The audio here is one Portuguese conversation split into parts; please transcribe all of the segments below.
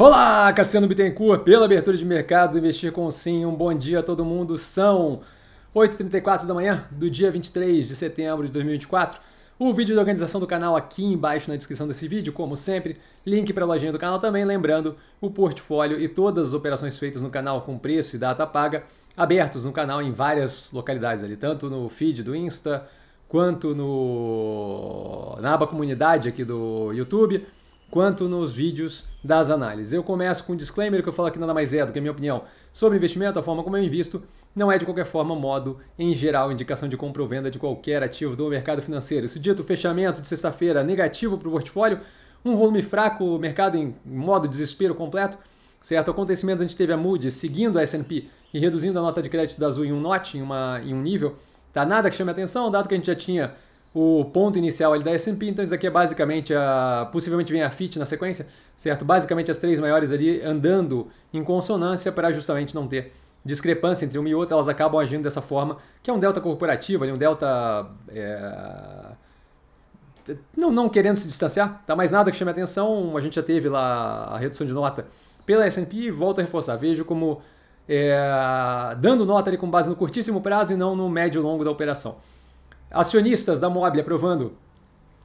Olá, Cassiano Bittencourt, pela abertura de mercado do Investir com Sim. Um bom dia a todo mundo. São 8h34 da manhã do dia 23 de setembro de 2024. O vídeo da organização do canal aqui embaixo na descrição desse vídeo, como sempre. Link para a lojinha do canal também, lembrando o portfólio e todas as operações feitas no canal com preço e data paga abertos no canal em várias localidades ali, tanto no feed do Insta quanto no na aba comunidade aqui do YouTube quanto nos vídeos das análises. Eu começo com um disclaimer que eu falo que nada mais é do que a minha opinião sobre investimento, a forma como eu invisto, não é de qualquer forma, modo, em geral, indicação de compra ou venda de qualquer ativo do mercado financeiro. Isso dito, fechamento de sexta-feira negativo para o portfólio, um volume fraco, mercado em modo desespero completo, certo? Acontecimentos, a gente teve a Moody's seguindo a S&P e reduzindo a nota de crédito da Azul em um notch, em, uma, em um nível, tá? Nada que chame atenção, dado que a gente já tinha o ponto inicial ali da S&P, então isso daqui é basicamente a possivelmente vem a FIT na sequência, certo? Basicamente as três maiores ali andando em consonância para justamente não ter discrepância entre uma e outra, elas acabam agindo dessa forma, que é um delta corporativo, ali um delta é... não não querendo se distanciar, tá? mais nada que chame a atenção, a gente já teve lá a redução de nota pela S&P, volto a reforçar, vejo como é... dando nota ali com base no curtíssimo prazo e não no médio e longo da operação. Acionistas da Mobile aprovando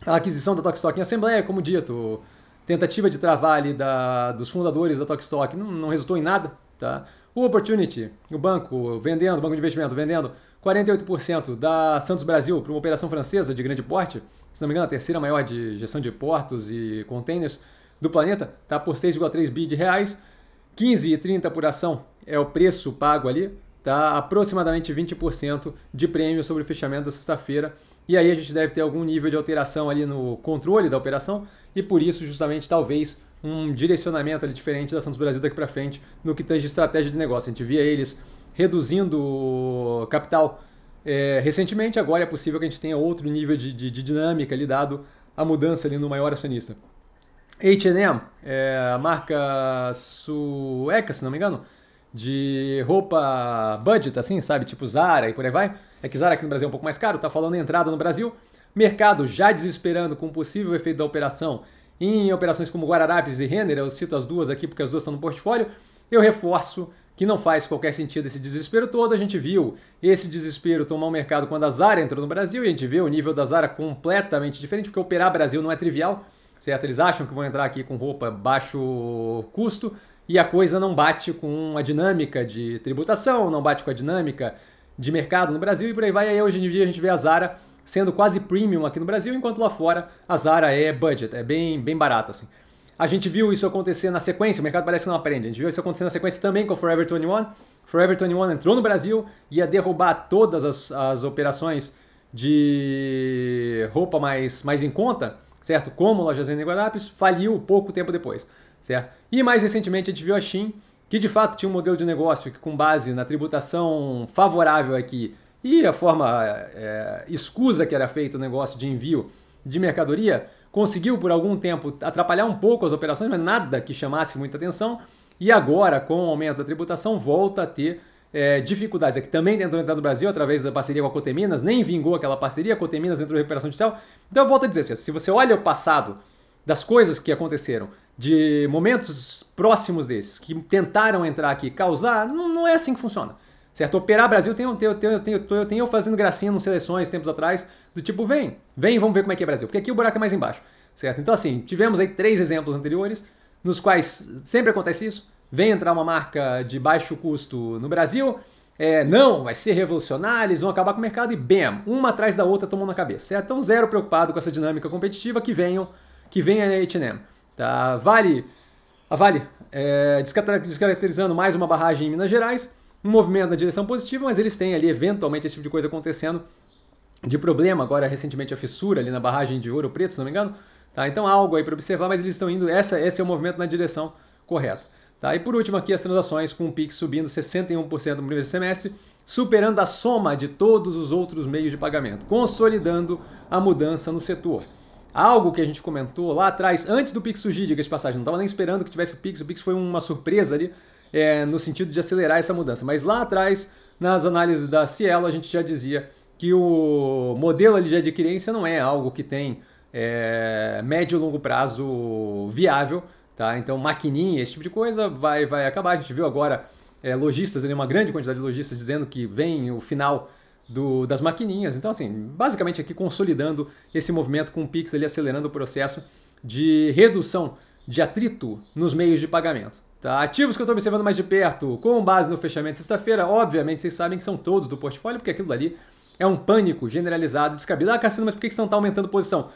a aquisição da Tokstok em assembleia, como dito, tentativa de travar ali da, dos fundadores da Tokstok não, não resultou em nada, tá? O Opportunity, o banco vendendo, o banco de investimento vendendo 48% da Santos Brasil para uma operação francesa de grande porte, se não me engano, a terceira maior de gestão de portos e containers do planeta, tá por 6,3 bi de reais. 15,30 por ação é o preço pago ali tá? aproximadamente 20% de prêmio sobre o fechamento da sexta-feira. E aí a gente deve ter algum nível de alteração ali no controle da operação e por isso, justamente, talvez um direcionamento ali diferente da Santos Brasil daqui para frente no que tange estratégia de negócio. A gente via eles reduzindo capital é, recentemente, agora é possível que a gente tenha outro nível de, de, de dinâmica ali, dado a mudança ali no maior acionista. H&M, é, a marca sueca, se não me engano, de roupa budget, assim, sabe? Tipo Zara e por aí vai. É que Zara aqui no Brasil é um pouco mais caro, tá falando entrada no Brasil. Mercado já desesperando com o possível efeito da operação em operações como Guararapes e Renner, eu cito as duas aqui porque as duas estão no portfólio. Eu reforço que não faz qualquer sentido esse desespero todo. A gente viu esse desespero tomar o um mercado quando a Zara entrou no Brasil e a gente vê o nível da Zara completamente diferente, porque operar Brasil não é trivial, certo? Eles acham que vão entrar aqui com roupa baixo custo, e a coisa não bate com a dinâmica de tributação, não bate com a dinâmica de mercado no Brasil e por aí vai. E aí hoje em dia a gente vê a Zara sendo quase premium aqui no Brasil, enquanto lá fora a Zara é budget, é bem, bem barata assim. A gente viu isso acontecer na sequência, o mercado parece que não aprende. A gente viu isso acontecer na sequência também com a Forever 21. Forever 21 entrou no Brasil, ia derrubar todas as, as operações de roupa mais, mais em conta, certo? Como lojas em Guarapes, faliu pouco tempo depois certo? E mais recentemente a gente viu a Shin, que de fato tinha um modelo de negócio que com base na tributação favorável aqui e a forma é, escusa que era feito o negócio de envio de mercadoria, conseguiu por algum tempo atrapalhar um pouco as operações, mas nada que chamasse muita atenção. E agora, com o aumento da tributação, volta a ter é, dificuldades. É que também tentou entrar no Brasil através da parceria com a Coteminas, nem vingou aquela parceria, a Coteminas entrou em recuperação judicial. Então, eu volto a dizer, assim, se você olha o passado das coisas que aconteceram de momentos próximos desses, que tentaram entrar aqui e causar, não, não, é assim que funciona. Certo? Operar Brasil tem, tem, tem, tem, eu tenho eu fazendo gracinha nas seleções tempos atrás, do tipo, vem, vem, vamos ver como é que é Brasil, porque aqui o buraco é mais embaixo. Certo? Então, assim, tivemos aí três exemplos anteriores, nos quais sempre acontece isso. Vem entrar uma marca de baixo custo no Brasil, é, não, vai ser revolucionário, eles vão acabar com o mercado e bam, uma atrás da outra tomando na cabeça. Certo? Então, zero preocupado com essa dinâmica competitiva que venham, que venha a H&M. Tá? Vale, a Vale, é, descaracterizando mais uma barragem em Minas Gerais, um movimento na direção positiva, mas eles têm ali eventualmente esse tipo de coisa acontecendo de problema. Agora, recentemente, a fissura ali na barragem de Ouro Preto, se não me engano. Tá? Então, algo aí para observar, mas eles estão indo, essa, esse é o movimento na direção correta. Tá? E por último aqui as transações com o PIX subindo 61% no primeiro semestre, superando a soma de todos os outros meios de pagamento, consolidando a mudança no setor algo que a gente comentou lá atrás, antes do Pix surgir, diga de passagem. Não estava nem esperando que tivesse o Pix, o Pix foi uma surpresa ali, é, no sentido de acelerar essa mudança. Mas lá atrás, nas análises da Cielo, a gente já dizia que o modelo de adquirência não é algo que tem é, médio e longo prazo viável. Tá? Então, maquininha, esse tipo de coisa vai, vai acabar. A gente viu agora é, lojistas, uma grande quantidade de lojistas dizendo que vem o final do, das maquininhas. Então, assim, basicamente aqui consolidando esse movimento com o Pix ali acelerando o processo de redução de atrito nos meios de pagamento. Tá? Ativos que eu estou observando mais de perto, com base no fechamento de sexta-feira, obviamente vocês sabem que são todos do portfólio, porque aquilo dali é um pânico generalizado, descabido. Ah, Cassino, mas por que você não está aumentando posição?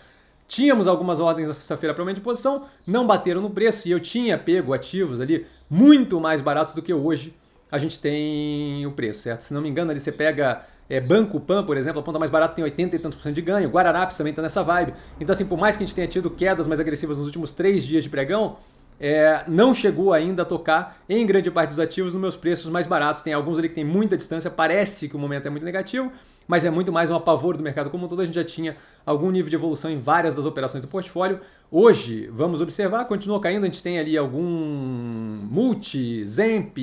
Tínhamos algumas ordens na sexta-feira para aumento de posição, não bateram no preço e eu tinha pego ativos ali muito mais baratos do que hoje a gente tem o preço, certo? Se não me engano, ali você pega é, Banco Pan, por exemplo, a ponta mais barata tem 80 e tantos por cento de ganho. Guararapes também está nessa vibe. Então, assim, por mais que a gente tenha tido quedas mais agressivas nos últimos três dias de pregão, é, não chegou ainda a tocar em grande parte dos ativos nos meus preços mais baratos. Tem alguns ali que tem muita distância, parece que o momento é muito negativo, mas é muito mais um apavoro do mercado como um todo. A gente já tinha algum nível de evolução em várias das operações do portfólio. Hoje, vamos observar, continua caindo. A gente tem ali algum Multi, Zemp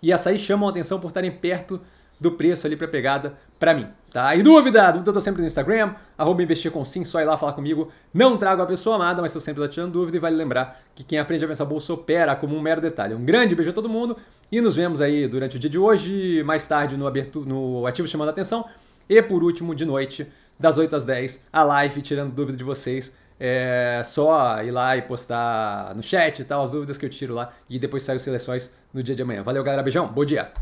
e Açaí chamam a atenção por estarem perto do preço ali para pegada para mim. Tá? E dúvida? Dúvida eu tô sempre no Instagram, arroba investir com sim, só ir lá falar comigo. Não trago a pessoa amada, mas tô sempre lá tirando dúvida e vale lembrar que quem aprende a pensar bolsa opera como um mero detalhe. Um grande beijo a todo mundo e nos vemos aí durante o dia de hoje, mais tarde no, aberto no Ativo Chamando a Atenção e por último de noite, das 8 às 10, a live tirando dúvida de vocês. É só ir lá e postar no chat e tal as dúvidas que eu tiro lá e depois saio seleções no dia de amanhã. Valeu, galera. Beijão. Bom dia.